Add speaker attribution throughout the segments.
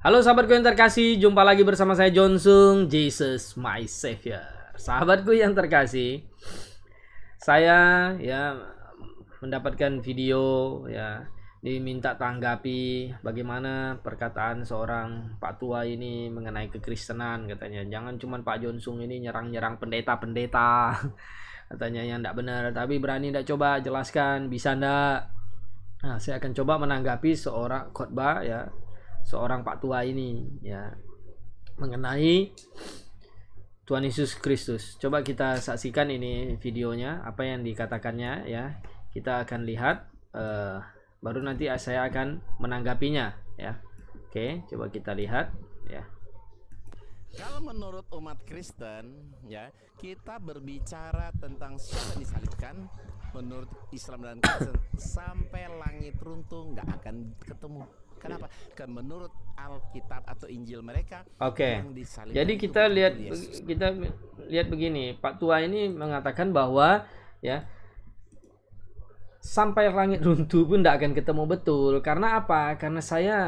Speaker 1: Halo sahabatku yang terkasih, jumpa lagi bersama saya Johnson, Jesus my Savior. Sahabatku yang terkasih, saya ya mendapatkan video ya diminta tanggapi bagaimana perkataan seorang Pak Tua ini mengenai kekristenan katanya. Jangan cuma Pak Jonsung ini nyerang-nyerang pendeta-pendeta katanya yang tidak benar, tapi berani tidak coba jelaskan bisa ndak? Nah, saya akan coba menanggapi seorang khotbah ya seorang Pak Tua ini ya mengenai Tuhan Yesus Kristus. Coba kita saksikan ini videonya apa yang dikatakannya ya. Kita akan lihat uh, baru nanti saya akan menanggapinya ya. Oke, coba kita lihat ya.
Speaker 2: Kalau menurut umat Kristen ya, kita berbicara tentang siapa disalibkan menurut Islam dan Kristen sampai langit runtuh nggak akan ketemu Kenapa? Karena iya. menurut Alkitab atau Injil mereka Oke. Okay. Jadi kita lihat Yesus.
Speaker 1: kita lihat begini, Pak Tua ini mengatakan bahwa ya sampai langit runtuh pun tidak akan ketemu betul. Karena apa? Karena saya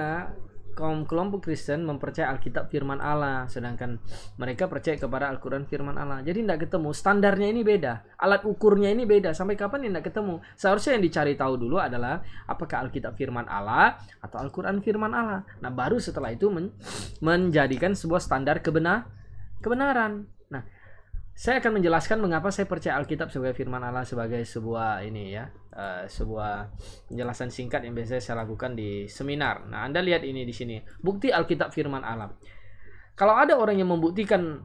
Speaker 1: kaum kelompok Kristen mempercaya Alkitab firman Allah sedangkan mereka percaya kepada Al-Qur'an firman Allah. Jadi tidak ketemu, standarnya ini beda, alat ukurnya ini beda. Sampai kapan tidak ketemu? Seharusnya yang dicari tahu dulu adalah apakah Alkitab firman Allah atau Al-Qur'an firman Allah. Nah, baru setelah itu men menjadikan sebuah standar kebenar kebenaran. Saya akan menjelaskan mengapa saya percaya Alkitab sebagai firman Allah sebagai sebuah ini ya, uh, sebuah penjelasan singkat yang biasanya saya lakukan di seminar. Nah, Anda lihat ini di sini, bukti Alkitab firman Allah. Kalau ada orang yang membuktikan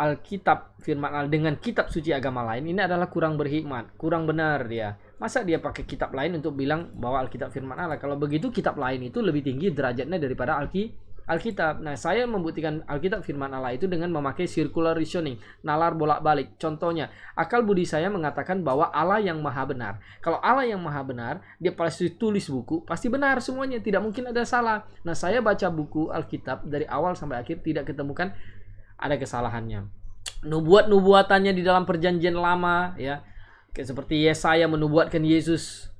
Speaker 1: Alkitab firman Allah dengan kitab suci agama lain ini adalah kurang berhikmat, kurang benar dia. Masa dia pakai kitab lain untuk bilang bahwa Alkitab firman Allah? Kalau begitu kitab lain itu lebih tinggi derajatnya daripada Alkitab Alkitab. Nah, saya membuktikan Alkitab firman Allah itu dengan memakai circular reasoning, nalar bolak-balik. Contohnya, akal budi saya mengatakan bahwa Allah yang maha benar. Kalau Allah yang maha benar, dia pasti tulis buku, pasti benar semuanya, tidak mungkin ada salah. Nah, saya baca buku Alkitab dari awal sampai akhir tidak ketemukan ada kesalahannya. Nubuat-nubuatannya di dalam perjanjian lama ya. Seperti Yesaya menubuatkan Yesus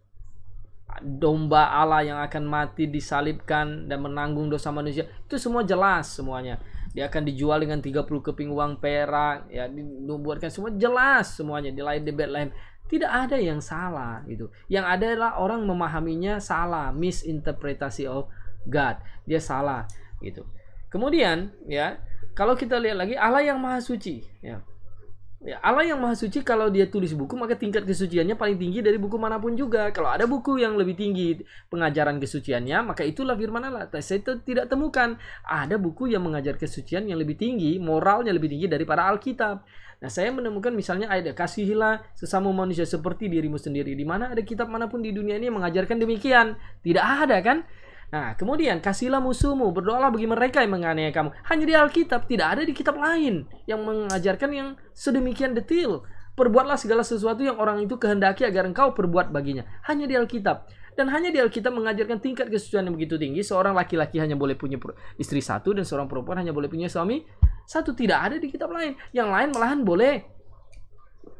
Speaker 1: domba Allah yang akan mati disalibkan dan menanggung dosa manusia itu semua jelas semuanya dia akan dijual dengan 30 keping uang perak ya dibuatkan semua jelas semuanya di lain di lain tidak ada yang salah itu yang ada adalah orang memahaminya salah misinterpretasi of God dia salah gitu kemudian ya kalau kita lihat lagi Allah yang maha suci ya Ya, Allah yang Maha Suci kalau dia tulis buku maka tingkat kesuciannya paling tinggi dari buku manapun juga. Kalau ada buku yang lebih tinggi pengajaran kesuciannya maka itulah firman Allah. Saya tidak temukan ada buku yang mengajar kesucian yang lebih tinggi, moralnya lebih tinggi daripada Alkitab. Nah, saya menemukan misalnya ada kasihilah sesama manusia seperti dirimu sendiri. Di mana ada kitab manapun di dunia ini yang mengajarkan demikian? Tidak ada kan? Nah, kemudian kasihlah musuhmu, berdoalah bagi mereka yang menganiaya kamu. Hanya di Alkitab, tidak ada di kitab lain yang mengajarkan yang sedemikian detail Perbuatlah segala sesuatu yang orang itu kehendaki agar engkau perbuat baginya. Hanya di Alkitab. Dan hanya di Alkitab mengajarkan tingkat kesucian yang begitu tinggi. Seorang laki-laki hanya boleh punya istri satu dan seorang perempuan hanya boleh punya suami satu. Tidak ada di kitab lain. Yang lain malahan boleh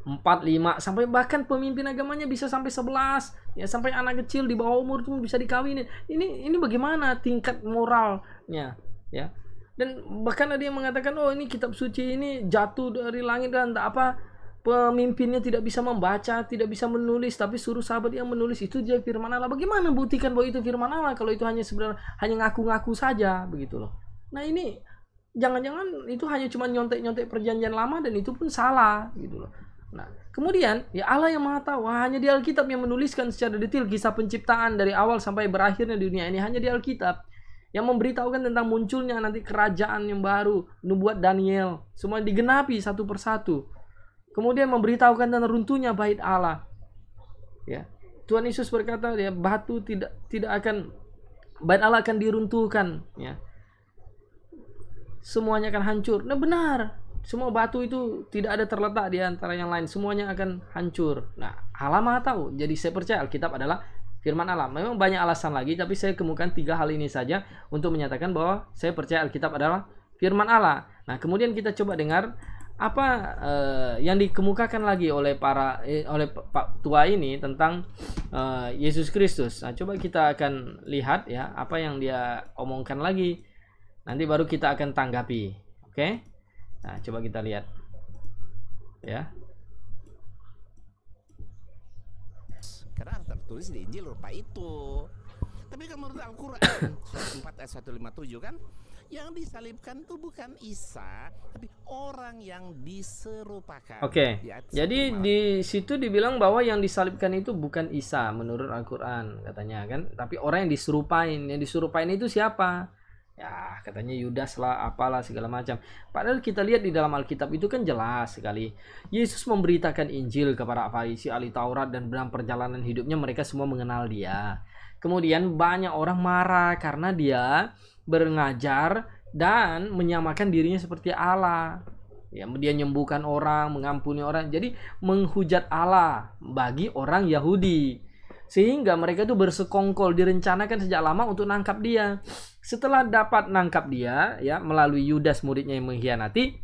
Speaker 1: 4, 5, sampai bahkan pemimpin agamanya bisa sampai 11, ya sampai anak kecil di bawah umur pun bisa dikawinin. Ini ini bagaimana tingkat moralnya, ya. Dan bahkan ada yang mengatakan, "Oh, ini kitab suci ini jatuh dari langit dan tak apa pemimpinnya tidak bisa membaca, tidak bisa menulis, tapi suruh sahabat yang menulis itu dia firman Allah. Bagaimana buktikan bahwa itu firman Allah kalau itu hanya sebenarnya hanya ngaku-ngaku saja begitu loh. Nah, ini jangan-jangan itu hanya cuma nyontek-nyontek perjanjian lama dan itu pun salah gitu loh. Nah, kemudian ya Allah yang Maha Tahu, hanya di Alkitab yang menuliskan secara detail kisah penciptaan dari awal sampai berakhirnya di dunia ini hanya di Alkitab yang memberitahukan tentang munculnya nanti kerajaan yang baru, nubuat Daniel, semua digenapi satu persatu. Kemudian memberitahukan tentang runtuhnya bait Allah. Ya. Tuhan Yesus berkata ya batu tidak tidak akan bait Allah akan diruntuhkan ya. Semuanya akan hancur. Nah benar, semua batu itu tidak ada terletak di antara yang lain, semuanya akan hancur. Nah, Allah Maha tahu. Jadi saya percaya Alkitab adalah firman Allah. Memang banyak alasan lagi, tapi saya kemukakan tiga hal ini saja untuk menyatakan bahwa saya percaya Alkitab adalah firman Allah. Nah, kemudian kita coba dengar apa eh, yang dikemukakan lagi oleh para eh, oleh Pak tua ini tentang eh, Yesus Kristus. Nah, coba kita akan lihat ya apa yang dia omongkan lagi. Nanti baru kita akan tanggapi. Oke? Okay? Nah, coba kita lihat. Ya.
Speaker 2: karena tertulis di Injil rupa itu. Tapi kalau menurut Al-Qur'an 4 ayat 157 kan yang disalibkan itu bukan Isa, tapi orang yang
Speaker 1: diserupakan. Oke. Okay. Ya, jadi di situ dibilang bahwa yang disalibkan itu bukan Isa menurut Al-Qur'an katanya kan, tapi orang yang diserupain. Yang diserupain itu siapa? ya katanya Yudas lah apalah segala macam padahal kita lihat di dalam Alkitab itu kan jelas sekali Yesus memberitakan Injil kepada Farisi ahli Taurat dan dalam perjalanan hidupnya mereka semua mengenal dia kemudian banyak orang marah karena dia berngajar dan menyamakan dirinya seperti Allah ya dia menyembuhkan orang mengampuni orang jadi menghujat Allah bagi orang Yahudi sehingga mereka itu bersekongkol direncanakan sejak lama untuk nangkap dia. Setelah dapat nangkap dia ya melalui Yudas muridnya yang mengkhianati,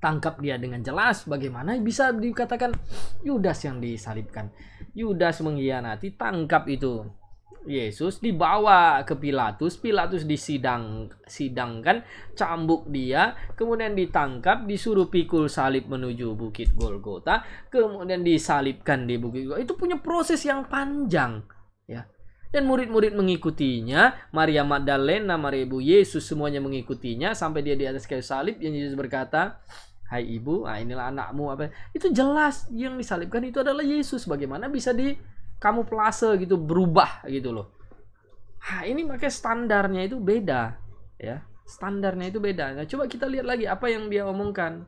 Speaker 1: tangkap dia dengan jelas bagaimana bisa dikatakan Yudas yang disalibkan. Yudas mengkhianati, tangkap itu. Yesus dibawa ke Pilatus, Pilatus disidang sidangkan, cambuk dia, kemudian ditangkap, disuruh pikul salib menuju Bukit Golgota, kemudian disalibkan di Bukit Golgota. Itu punya proses yang panjang, ya. Dan murid-murid mengikutinya, Maria Magdalena, Maria Ibu Yesus semuanya mengikutinya sampai dia di atas kayu salib yang Yesus berkata, "Hai Ibu, ah inilah anakmu." Apa? Itu jelas yang disalibkan itu adalah Yesus. Bagaimana bisa di kamu plase gitu berubah gitu loh. Hah, ini pakai standarnya itu beda ya. Standarnya itu beda. Nah, coba kita lihat lagi apa yang dia omongkan.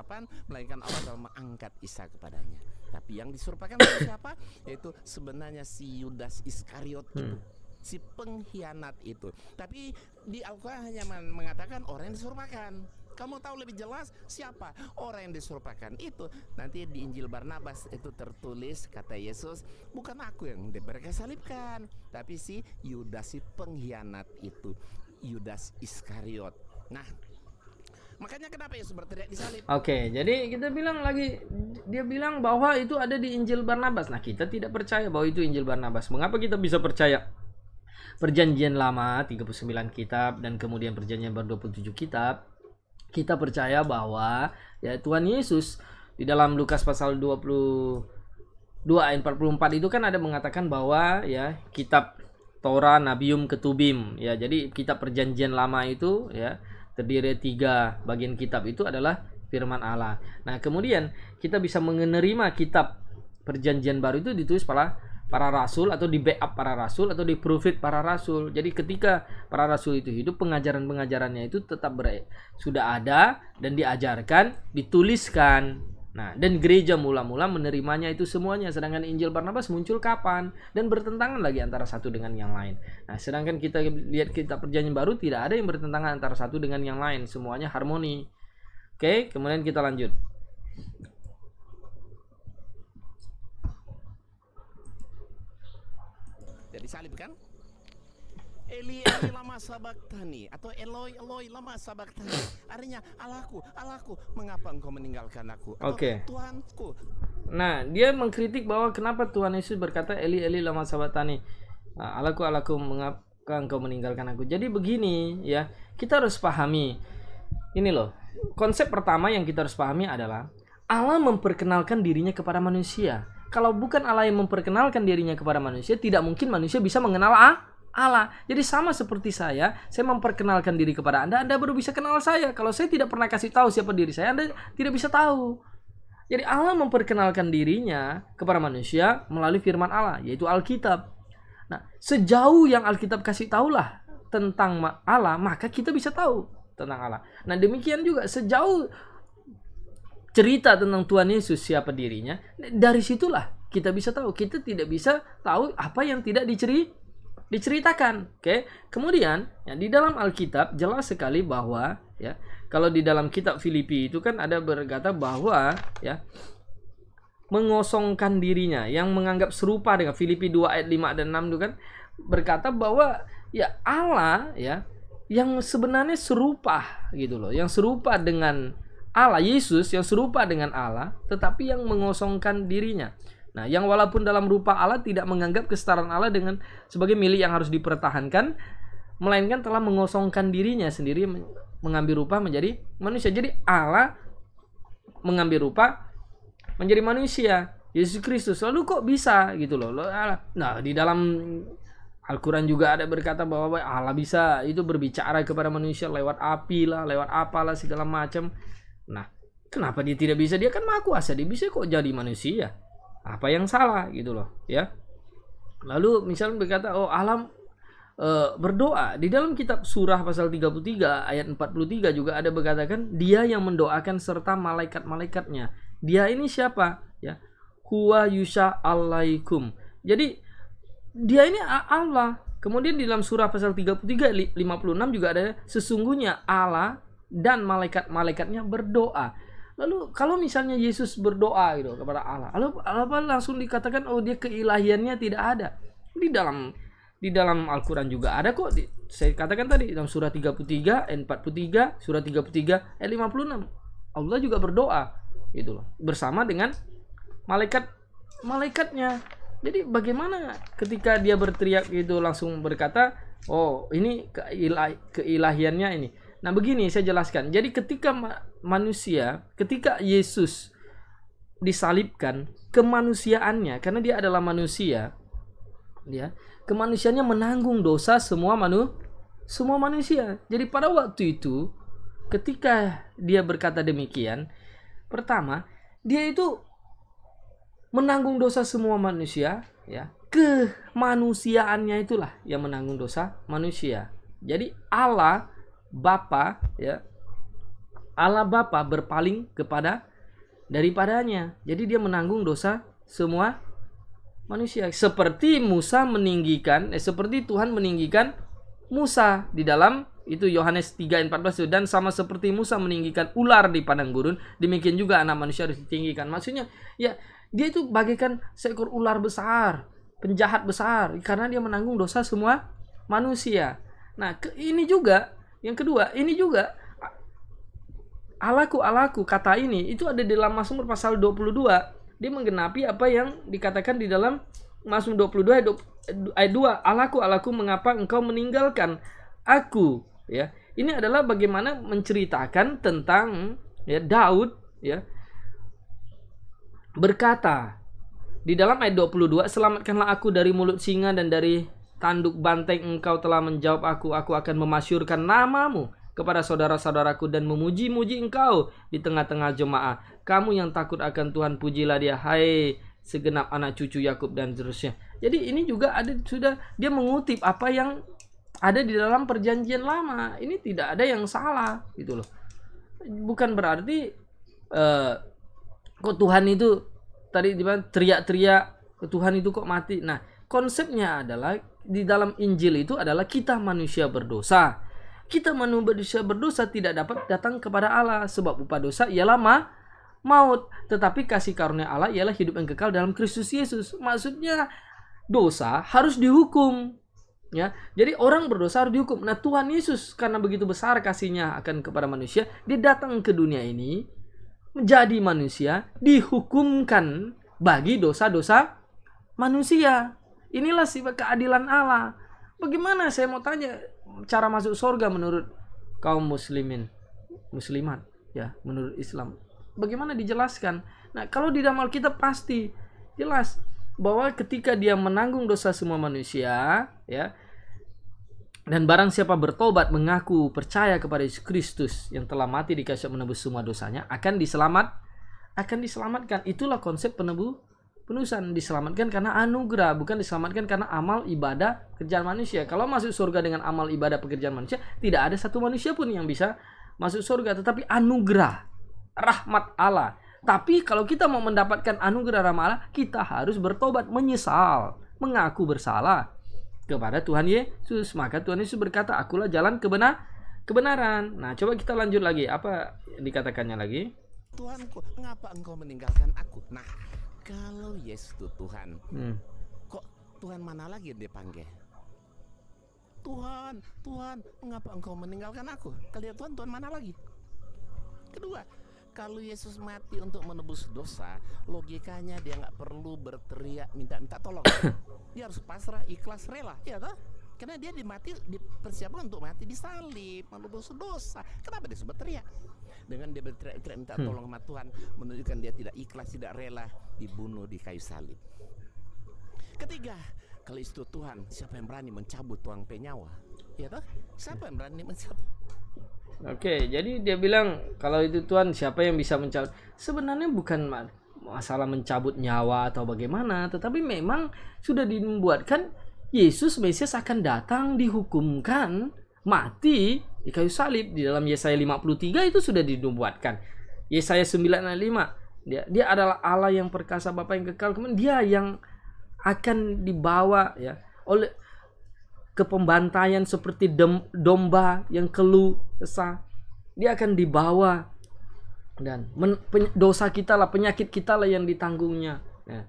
Speaker 2: apa Melainkan Allah telah mengangkat Isa kepadanya. Tapi yang itu siapa? Yaitu sebenarnya si Yudas Iskariot itu. Hmm si pengkhianat itu. Tapi di Al-Quran hanya mengatakan orang yang makan. Kamu tahu lebih jelas siapa orang yang diserupakan itu. Nanti di Injil Barnabas itu tertulis kata Yesus, bukan aku yang mereka salibkan, tapi si Yudas si pengkhianat itu,
Speaker 1: Yudas Iskariot. Nah,
Speaker 2: Makanya kenapa Yesus berteriak disalib?
Speaker 1: Oke, okay, jadi kita bilang lagi dia bilang bahwa itu ada di Injil Barnabas. Nah, kita tidak percaya bahwa itu Injil Barnabas. Mengapa kita bisa percaya? Perjanjian Lama 39 kitab dan kemudian Perjanjian Baru 27 kitab kita percaya bahwa ya Tuhan Yesus di dalam Lukas pasal 22 ayat 44 itu kan ada mengatakan bahwa ya kitab Torah, Nabium, Ketubim ya. Jadi kitab perjanjian lama itu ya terdiri tiga bagian kitab itu adalah firman Allah. Nah, kemudian kita bisa menerima kitab perjanjian baru itu ditulis para para rasul atau di backup para rasul atau di profit para rasul. Jadi ketika para rasul itu hidup pengajaran-pengajarannya itu tetap ber sudah ada dan diajarkan, dituliskan. Nah, dan gereja mula-mula menerimanya itu semuanya sedangkan Injil Barnabas muncul kapan dan bertentangan lagi antara satu dengan yang lain. Nah, sedangkan kita lihat kita perjanjian baru tidak ada yang bertentangan antara satu dengan yang lain, semuanya harmoni. Oke, kemudian kita lanjut.
Speaker 2: disalibkan Eli Eli lama sabaktani atau Eloi Eloi lama sabaktani artinya Allahku Allahku mengapa engkau meninggalkan aku oke okay. Tuhanku
Speaker 1: nah dia mengkritik bahwa kenapa Tuhan Yesus berkata Eli Eli lama sabaktani ah, Allahku Allahku mengapa engkau meninggalkan aku jadi begini ya kita harus pahami ini loh konsep pertama yang kita harus pahami adalah Allah memperkenalkan dirinya kepada manusia kalau bukan Allah yang memperkenalkan dirinya kepada manusia, tidak mungkin manusia bisa mengenal Allah. Jadi sama seperti saya, saya memperkenalkan diri kepada Anda, Anda baru bisa kenal saya. Kalau saya tidak pernah kasih tahu siapa diri saya, Anda tidak bisa tahu. Jadi Allah memperkenalkan dirinya kepada manusia melalui firman Allah, yaitu Alkitab. Nah, sejauh yang Alkitab kasih tahulah tentang Allah, maka kita bisa tahu tentang Allah. Nah, demikian juga sejauh cerita tentang Tuhan Yesus siapa dirinya, dari situlah kita bisa tahu. Kita tidak bisa tahu apa yang tidak diceri diceritakan. Oke. Kemudian ya, di dalam Alkitab jelas sekali bahwa ya kalau di dalam kitab Filipi itu kan ada berkata bahwa ya mengosongkan dirinya yang menganggap serupa dengan Filipi 2 ayat 5 dan 6 itu kan berkata bahwa ya Allah ya yang sebenarnya serupa gitu loh, yang serupa dengan Allah Yesus yang serupa dengan Allah tetapi yang mengosongkan dirinya. Nah, yang walaupun dalam rupa Allah tidak menganggap kesetaraan Allah dengan sebagai milik yang harus dipertahankan melainkan telah mengosongkan dirinya sendiri mengambil rupa menjadi manusia. Jadi Allah mengambil rupa menjadi manusia Yesus Kristus. Lalu kok bisa gitu loh. Nah, di dalam Al-Quran juga ada berkata bahwa Allah bisa itu berbicara kepada manusia lewat api lah, lewat apalah segala macam. Nah, kenapa dia tidak bisa? Dia kan maha kuasa, dia bisa kok jadi manusia. Apa yang salah gitu loh, ya. Lalu misalnya berkata, "Oh, alam e, berdoa." Di dalam kitab surah pasal 33 ayat 43 juga ada berkatakan, "Dia yang mendoakan serta malaikat-malaikatnya." Dia ini siapa? Ya. Huwa yusha alaikum. Jadi dia ini Allah. Kemudian di dalam surah pasal 33 56 juga ada sesungguhnya Allah dan malaikat-malaikatnya berdoa. Lalu kalau misalnya Yesus berdoa gitu kepada Allah, lalu apa langsung dikatakan oh dia keilahiannya tidak ada. Di dalam di dalam Al-Qur'an juga ada kok. Di, saya katakan tadi dalam surah 33 ayat 43, surah 33 ayat 56. Allah juga berdoa gitu loh. Bersama dengan malaikat malaikatnya. Jadi bagaimana ketika dia berteriak gitu langsung berkata, "Oh, ini keilah, keilahiannya ini." Nah, begini saya jelaskan. Jadi ketika ma manusia, ketika Yesus disalibkan, kemanusiaannya karena dia adalah manusia, ya. Kemanusiaannya menanggung dosa semua manu semua manusia. Jadi pada waktu itu ketika dia berkata demikian, pertama, dia itu menanggung dosa semua manusia, ya. Kemanusiaannya itulah yang menanggung dosa manusia. Jadi Allah Bapa ya Allah Bapa berpaling kepada daripadanya. Jadi dia menanggung dosa semua manusia. Seperti Musa meninggikan, eh, seperti Tuhan meninggikan Musa di dalam itu Yohanes 3 ayat 14 dan sama seperti Musa meninggikan ular di padang gurun, demikian juga anak manusia harus ditinggikan. Maksudnya ya dia itu bagaikan seekor ular besar, penjahat besar karena dia menanggung dosa semua manusia. Nah, ini juga yang kedua, ini juga alaku alaku kata ini itu ada di dalam Mazmur pasal 22. Dia menggenapi apa yang dikatakan di dalam Mazmur 22 ayat 2. Alaku alaku mengapa engkau meninggalkan aku? Ya. Ini adalah bagaimana menceritakan tentang ya Daud ya berkata di dalam ayat 22 selamatkanlah aku dari mulut singa dan dari tanduk banteng engkau telah menjawab aku, aku akan memasyurkan namamu kepada saudara-saudaraku dan memuji-muji engkau di tengah-tengah jemaah. Kamu yang takut akan Tuhan, pujilah dia. Hai segenap anak cucu Yakub dan seterusnya. Jadi ini juga ada sudah dia mengutip apa yang ada di dalam perjanjian lama. Ini tidak ada yang salah gitu loh. Bukan berarti uh, kok Tuhan itu tadi di teriak-teriak Tuhan itu kok mati. Nah, konsepnya adalah di dalam Injil itu adalah kita manusia berdosa. Kita manusia berdosa tidak dapat datang kepada Allah sebab upah dosa ialah ma maut. Tetapi kasih karunia Allah ialah hidup yang kekal dalam Kristus Yesus. Maksudnya dosa harus dihukum. Ya, jadi orang berdosa harus dihukum. Nah Tuhan Yesus karena begitu besar kasihnya akan kepada manusia, dia datang ke dunia ini menjadi manusia, dihukumkan bagi dosa-dosa manusia. Inilah sifat keadilan Allah. Bagaimana saya mau tanya cara masuk surga menurut kaum muslimin, muslimat ya, menurut Islam. Bagaimana dijelaskan? Nah, kalau di dalam Alkitab pasti jelas bahwa ketika dia menanggung dosa semua manusia, ya, dan barang siapa bertobat mengaku percaya kepada Yesus Kristus yang telah mati di kayu menebus semua dosanya akan diselamat akan diselamatkan. Itulah konsep penebus penulisan diselamatkan karena anugerah bukan diselamatkan karena amal ibadah kerjaan manusia kalau masuk surga dengan amal ibadah pekerjaan manusia tidak ada satu manusia pun yang bisa masuk surga tetapi anugerah rahmat Allah tapi kalau kita mau mendapatkan anugerah rahmat Allah kita harus bertobat menyesal mengaku bersalah kepada Tuhan Yesus maka Tuhan Yesus berkata akulah jalan kebenar kebenaran nah coba kita lanjut lagi apa dikatakannya lagi Tuhanku,
Speaker 2: mengapa engkau meninggalkan aku? Nah, kalau Yesus itu Tuhan, hmm. kok Tuhan mana lagi yang dipanggil? Tuhan, Tuhan, mengapa engkau meninggalkan aku? Kalian Tuhan, Tuhan mana lagi? Kedua, kalau Yesus mati untuk menebus dosa, logikanya dia nggak perlu berteriak minta-minta tolong. dia harus pasrah, ikhlas, rela, ya toh? Karena dia dimati dipersiapkan untuk mati di salib malu dosa. dosa Kenapa dia sempat teriak? Dengan dia berteriak-teriak minta hmm. tolong sama Tuhan, menunjukkan dia tidak ikhlas, tidak rela dibunuh di kayu salib. Ketiga, kalau itu Tuhan, siapa yang berani mencabut tuang penyawa? Ya toh? Siapa yang berani mencabut?
Speaker 1: Oke, jadi dia bilang kalau itu Tuhan siapa yang bisa mencabut? Sebenarnya bukan masalah mencabut nyawa atau bagaimana, tetapi memang sudah dibuatkan Yesus Mesias akan datang dihukumkan mati di kayu salib di dalam Yesaya 53 itu sudah dinubuatkan. Yesaya 9:5 dia dia adalah Allah yang perkasa Bapa yang kekal kemudian dia yang akan dibawa ya oleh ke pembantaian seperti dem, domba yang keluh kesah dia akan dibawa dan men, pen, dosa kita lah penyakit kita lah yang ditanggungnya ya.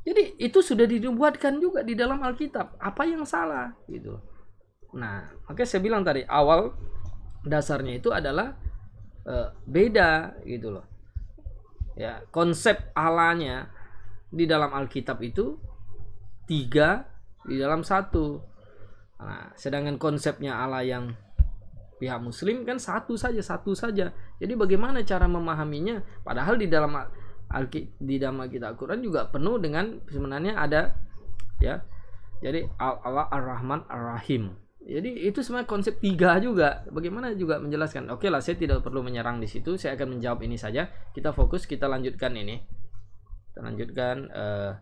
Speaker 1: Jadi itu sudah dibuatkan juga di dalam Alkitab. Apa yang salah gitu. Nah, oke saya bilang tadi awal dasarnya itu adalah e, beda gitu loh. Ya, konsep Allahnya di dalam Alkitab itu tiga di dalam satu. Nah, sedangkan konsepnya Allah yang pihak muslim kan satu saja satu saja jadi bagaimana cara memahaminya padahal di dalam Alkit di dalam Alkitab Quran juga penuh dengan sebenarnya ada ya. Jadi Allah Ar-Rahman Ar-Rahim. Jadi itu sebenarnya konsep tiga juga. Bagaimana juga menjelaskan. Oke lah, saya tidak perlu menyerang di situ. Saya akan menjawab ini saja. Kita fokus, kita lanjutkan ini. Kita lanjutkan. Uh,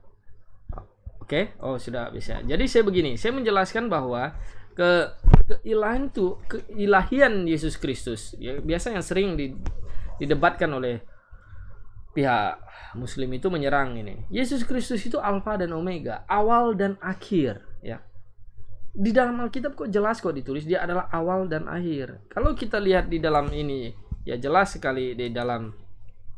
Speaker 1: Oke, okay. oh sudah bisa. Jadi saya begini, saya menjelaskan bahwa ke keilahian itu keilahian Yesus Kristus. Ya, biasa yang sering di didebatkan oleh pihak muslim itu menyerang ini. Yesus Kristus itu alfa dan omega, awal dan akhir, ya. Di dalam Alkitab kok jelas kok ditulis dia adalah awal dan akhir. Kalau kita lihat di dalam ini, ya jelas sekali di dalam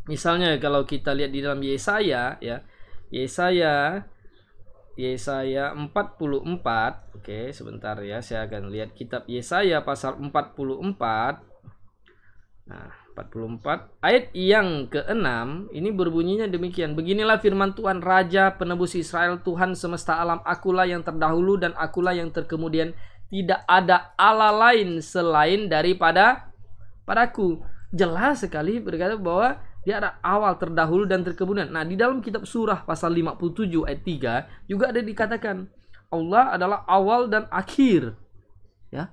Speaker 1: misalnya kalau kita lihat di dalam Yesaya ya, Yesaya Yesaya 44 Oke sebentar ya saya akan lihat kitab Yesaya pasal 44 Nah 44 ayat yang keenam ini berbunyinya demikian beginilah firman Tuhan raja penebus Israel Tuhan semesta alam akulah yang terdahulu dan akulah yang terkemudian tidak ada Allah lain selain daripada padaku jelas sekali berkata bahwa dia ada awal terdahulu dan terkemudian nah di dalam kitab surah pasal 57 ayat 3 juga ada dikatakan Allah adalah awal dan akhir ya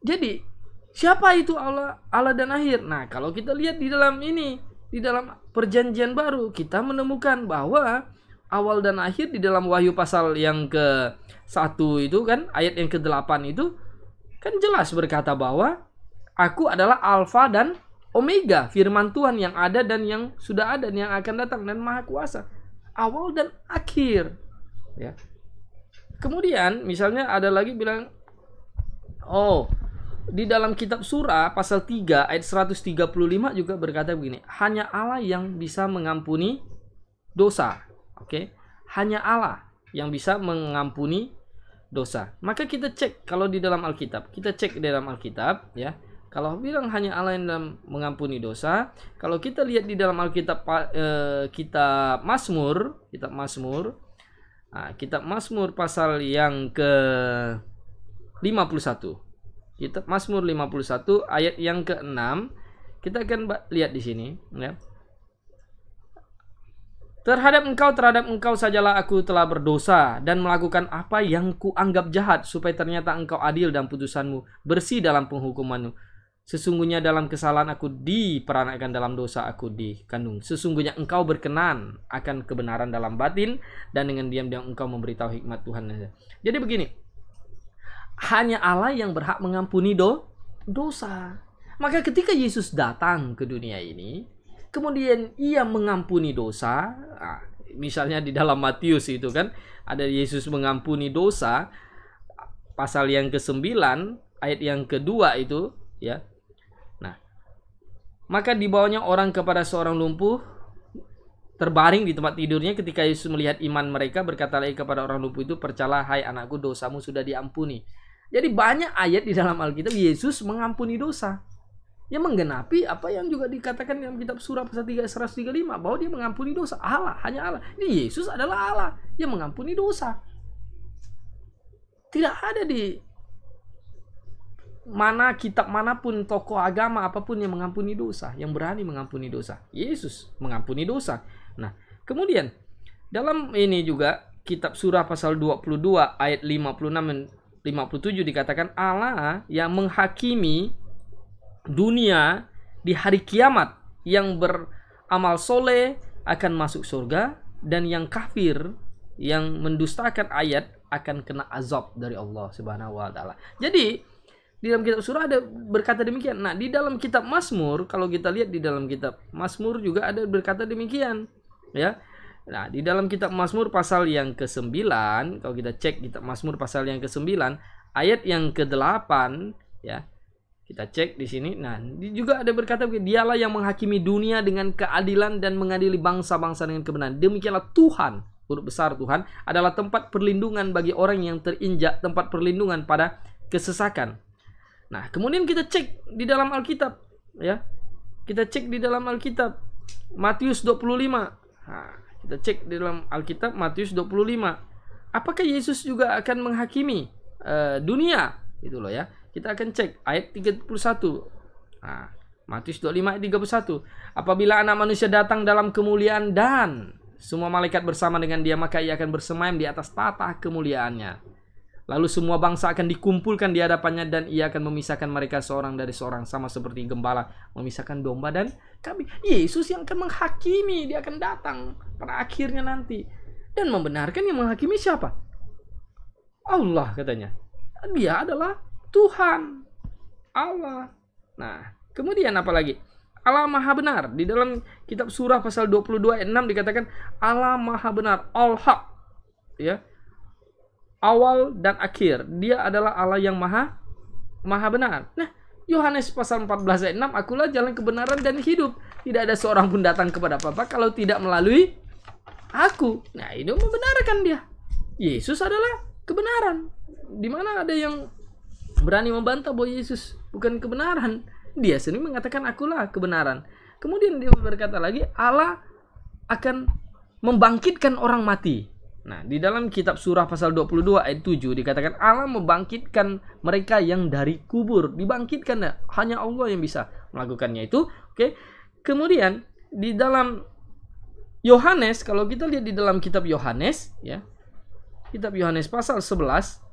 Speaker 1: jadi Siapa itu Allah, Allah dan akhir? Nah, kalau kita lihat di dalam ini, di dalam perjanjian baru, kita menemukan bahwa awal dan akhir di dalam Wahyu pasal yang ke satu itu kan, ayat yang ke delapan itu kan jelas berkata bahwa aku adalah alfa dan omega, firman Tuhan yang ada dan yang sudah ada dan yang akan datang dan maha kuasa. Awal dan akhir. Ya. Kemudian misalnya ada lagi bilang oh di dalam kitab surah pasal 3 ayat 135 juga berkata begini, hanya Allah yang bisa mengampuni dosa. Oke. Okay? Hanya Allah yang bisa mengampuni dosa. Maka kita cek kalau di dalam Alkitab, kita cek di dalam Alkitab ya. Kalau bilang hanya Allah yang dalam mengampuni dosa, kalau kita lihat di dalam Alkitab kita e, kitab Mazmur, kitab Mazmur, nah, kitab Mazmur pasal yang ke 51. Kitab gitu. Mazmur 51 ayat yang ke-6 kita akan lihat di sini ya. Terhadap engkau, terhadap engkau sajalah aku telah berdosa dan melakukan apa yang kuanggap jahat supaya ternyata engkau adil dan putusanmu bersih dalam penghukumanmu. Sesungguhnya dalam kesalahan aku diperanakan dalam dosa aku di kandung. Sesungguhnya engkau berkenan akan kebenaran dalam batin dan dengan diam-diam engkau memberitahu hikmat Tuhan. Jadi begini, hanya Allah yang berhak mengampuni do dosa. Maka ketika Yesus datang ke dunia ini, kemudian ia mengampuni dosa, ah, misalnya di dalam Matius itu kan ada Yesus mengampuni dosa pasal yang ke-9 ayat yang kedua itu ya. Nah, maka dibawanya orang kepada seorang lumpuh terbaring di tempat tidurnya ketika Yesus melihat iman mereka berkata lagi kepada orang lumpuh itu percayalah hai anakku dosamu sudah diampuni jadi banyak ayat di dalam Alkitab Yesus mengampuni dosa. Dia ya menggenapi apa yang juga dikatakan dalam kitab surah pasal 3 135 bahwa dia mengampuni dosa. Allah, hanya Allah. Ini Yesus adalah Allah Dia mengampuni dosa. Tidak ada di mana kitab manapun tokoh agama apapun yang mengampuni dosa, yang berani mengampuni dosa. Yesus mengampuni dosa. Nah, kemudian dalam ini juga kitab surah pasal 22 ayat 56 57 dikatakan Allah yang menghakimi dunia di hari kiamat yang beramal soleh akan masuk surga dan yang kafir yang mendustakan ayat akan kena azab dari Allah Subhanahu wa taala. Jadi di dalam kitab surah ada berkata demikian. Nah, di dalam kitab Mazmur kalau kita lihat di dalam kitab Mazmur juga ada berkata demikian, ya. Nah, di dalam kitab Mazmur pasal yang ke-9, kalau kita cek kitab Mazmur pasal yang ke-9, ayat yang ke-8 ya. Kita cek di sini. Nah, juga ada berkata dialah yang menghakimi dunia dengan keadilan dan mengadili bangsa-bangsa dengan kebenaran. Demikianlah Tuhan, huruf besar Tuhan adalah tempat perlindungan bagi orang yang terinjak, tempat perlindungan pada kesesakan. Nah, kemudian kita cek di dalam Alkitab ya. Kita cek di dalam Alkitab Matius 25. Nah, kita cek di dalam Alkitab Matius 25. Apakah Yesus juga akan menghakimi uh, dunia? Itu loh ya. Kita akan cek ayat 31. Nah, Matius 25 ayat 31. Apabila anak manusia datang dalam kemuliaan dan semua malaikat bersama dengan dia maka ia akan bersemayam di atas tata kemuliaannya. Lalu semua bangsa akan dikumpulkan di hadapannya dan ia akan memisahkan mereka seorang dari seorang sama seperti gembala memisahkan domba dan kami. Yesus yang akan menghakimi, dia akan datang pada akhirnya nanti dan membenarkan yang menghakimi siapa? Allah katanya. Dia adalah Tuhan Allah. Nah, kemudian apa lagi? Allah Maha Benar. Di dalam kitab surah pasal 22 ayat 6 dikatakan Allah Maha Benar, Allah Ya, awal dan akhir. Dia adalah Allah yang maha maha benar. Nah, Yohanes pasal 14 ayat 6, akulah jalan kebenaran dan hidup. Tidak ada seorang pun datang kepada Bapa kalau tidak melalui aku. Nah, ini membenarkan dia. Yesus adalah kebenaran. Di mana ada yang berani membantah bahwa Yesus bukan kebenaran? Dia sendiri mengatakan akulah kebenaran. Kemudian dia berkata lagi, Allah akan membangkitkan orang mati. Nah, di dalam kitab surah pasal 22 ayat 7 dikatakan Allah membangkitkan mereka yang dari kubur. Dibangkitkan ya? hanya Allah yang bisa melakukannya itu. Oke. Kemudian di dalam Yohanes kalau kita lihat di dalam kitab Yohanes ya. Kitab Yohanes pasal 11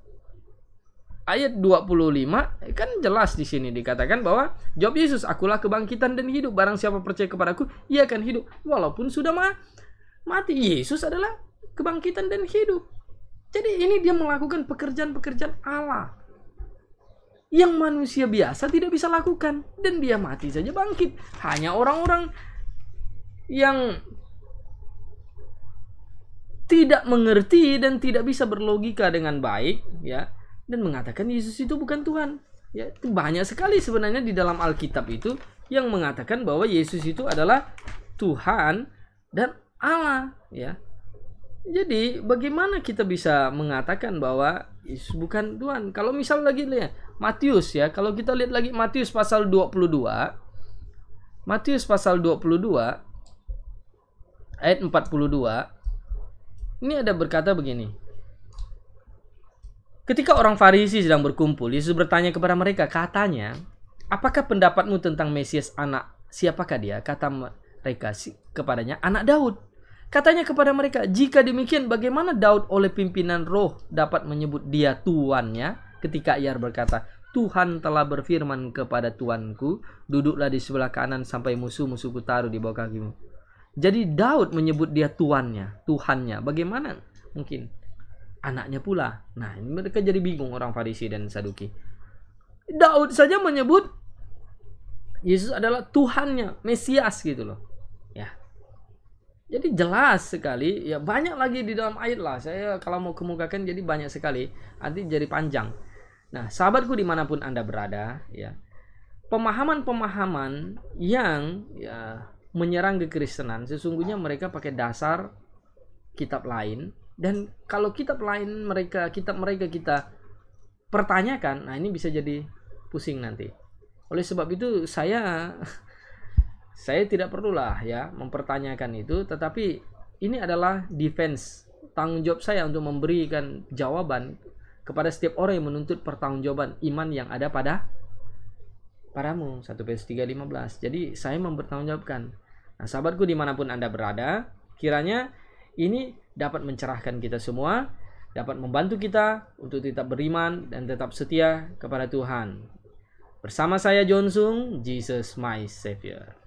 Speaker 1: ayat 25 kan jelas di sini dikatakan bahwa jawab Yesus akulah kebangkitan dan hidup barang siapa percaya kepadaku ia akan hidup walaupun sudah mati Yesus adalah kebangkitan dan hidup. Jadi ini dia melakukan pekerjaan-pekerjaan Allah yang manusia biasa tidak bisa lakukan dan dia mati saja bangkit. Hanya orang-orang yang tidak mengerti dan tidak bisa berlogika dengan baik ya dan mengatakan Yesus itu bukan Tuhan. Ya, itu banyak sekali sebenarnya di dalam Alkitab itu yang mengatakan bahwa Yesus itu adalah Tuhan dan Allah ya. Jadi bagaimana kita bisa mengatakan bahwa Yesus bukan Tuhan? Kalau misal lagi lihat ya, Matius ya, kalau kita lihat lagi Matius pasal 22 Matius pasal 22 ayat 42 ini ada berkata begini. Ketika orang Farisi sedang berkumpul, Yesus bertanya kepada mereka, katanya, "Apakah pendapatmu tentang Mesias anak siapakah dia?" Kata mereka kepadanya, "Anak Daud." Katanya kepada mereka, jika demikian bagaimana Daud oleh pimpinan roh dapat menyebut dia tuannya? Ketika ia berkata, Tuhan telah berfirman kepada tuanku, duduklah di sebelah kanan sampai musuh-musuhku taruh di bawah kakimu. Jadi Daud menyebut dia tuannya, Tuhannya. Bagaimana? Mungkin anaknya pula. Nah, mereka jadi bingung orang Farisi dan Saduki. Daud saja menyebut Yesus adalah Tuhannya, Mesias gitu loh. Jadi jelas sekali, ya banyak lagi di dalam ayat lah. Saya kalau mau kemukakan jadi banyak sekali, nanti jadi panjang. Nah, sahabatku dimanapun Anda berada, ya pemahaman-pemahaman yang ya, menyerang kekristenan, sesungguhnya mereka pakai dasar kitab lain. Dan kalau kitab lain mereka, kitab mereka kita pertanyakan, nah ini bisa jadi pusing nanti. Oleh sebab itu saya saya tidak perlulah ya mempertanyakan itu, tetapi ini adalah defense tanggung jawab saya untuk memberikan jawaban kepada setiap orang yang menuntut pertanggungjawaban iman yang ada pada paramu 1 Petrus 3:15. Jadi saya mempertanggungjawabkan. Nah, sahabatku dimanapun Anda berada, kiranya ini dapat mencerahkan kita semua, dapat membantu kita untuk tetap beriman dan tetap setia kepada Tuhan. Bersama saya John Sung, Jesus my Savior.